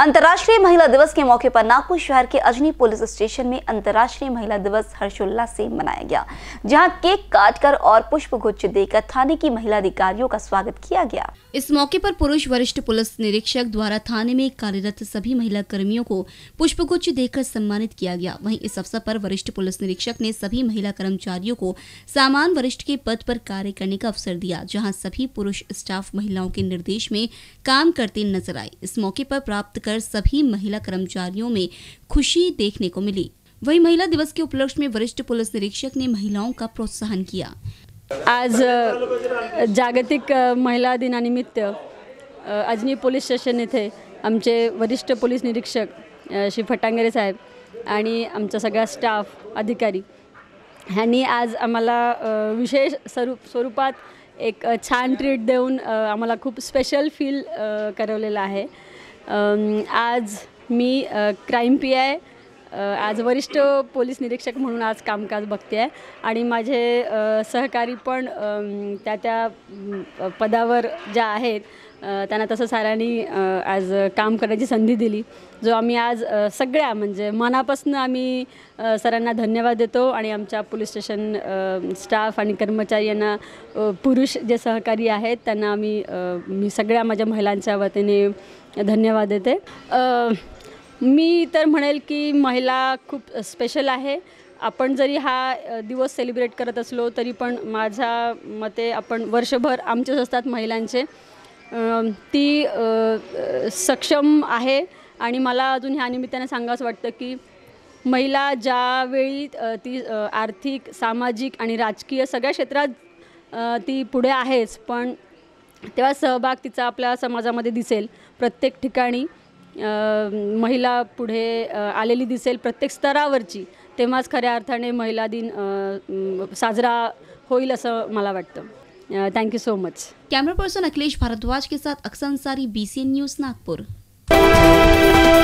अंतर्राष्ट्रीय महिला दिवस के मौके पर नागपुर शहर के अजनी पुलिस स्टेशन में अंतर्राष्ट्रीय महिला दिवस हर्षोल्लास से मनाया गया जहां केक काटकर और पुष्प गुच्छ देकर थाने की महिला अधिकारियों का स्वागत किया गया इस मौके पर पुरुष वरिष्ठ पुलिस निरीक्षक द्वारा थाने में कार्यरत सभी महिला कर्मियों को पुष्प गुच्छ देकर सम्मानित किया गया वही इस अवसर आरोप वरिष्ठ पुलिस निरीक्षक ने सभी महिला कर्मचारियों को सामान वरिष्ठ के पद आरोप कार्य करने का अवसर दिया जहाँ सभी पुरुष स्टाफ महिलाओं के निर्देश में काम करते नजर आए इस मौके आरोप प्राप्त देखकर सभी महिला कर्मचारियों में खुशी देखने को मिली वही महिला दिवस के उपलक्ष में वरिष्ठ पुलिस निरीक्षक ने महिलाओं का प्रोत्साहन किया आज जागतिक महिला दिनानिमित्त अजनी पोलीस स्टेशन येथे आमचे वरिष्ठ पोलीस निरीक्षक श्री फटांगरे साहेब आणि आमचा सगळा स्टाफ अधिकारी ह्यांनी आज आम्हाला विशेष स्वरूप स्वरूपात एक छान ट्रीट देऊन आम्हाला खूप स्पेशल फील करवलेलं आहे आज मी क्राईम पी आय आज वरिष्ठ पोलीस निरीक्षक म्हणून आज कामकाज बघते आहे आणि माझे सहकारी पण त्या त्या पदावर ज्या आहेत त्यांना तसं साऱ्यांनी आज काम करण्याची संधी दिली जो आम्ही आज सगळ्या म्हणजे मनापासून आम्ही सरांना धन्यवाद देतो आणि आमच्या पोलीस स्टेशन स्टाफ आणि कर्मचारी यांना पुरुष जे सहकारी आहेत त्यांना आम्ही मी सगळ्या माझ्या महिलांच्या वतीने धन्यवाद देते मी तर म्हणेल की महिला खूप स्पेशल आहे आपण जरी हा दिवस सेलिब्रेट करत असलो तरी पण माझ्या मते आपण वर्षभर आमचेच असतात महिलांचे ती सक्षम आहे आणि मला अजून ह्या निमित्ताने सांगावंच वाटतं की महिला ज्यावेळी ती आर्थिक सामाजिक आणि राजकीय सगळ्या क्षेत्रात ती पुढे आहेच पण तेव्हा सहभाग तिचा आपल्या समाजामध्ये दिसेल प्रत्येक ठिकाणी महिला पुढे आलेली दिसेल प्रत्येक स्तरावरची तेव्हाच खऱ्या अर्थाने महिला दिन साजरा होईल असं मला वाटतं thank you so much camera person Akhilesh Bhardwaj के साथ अक्सर B C N news Nagpur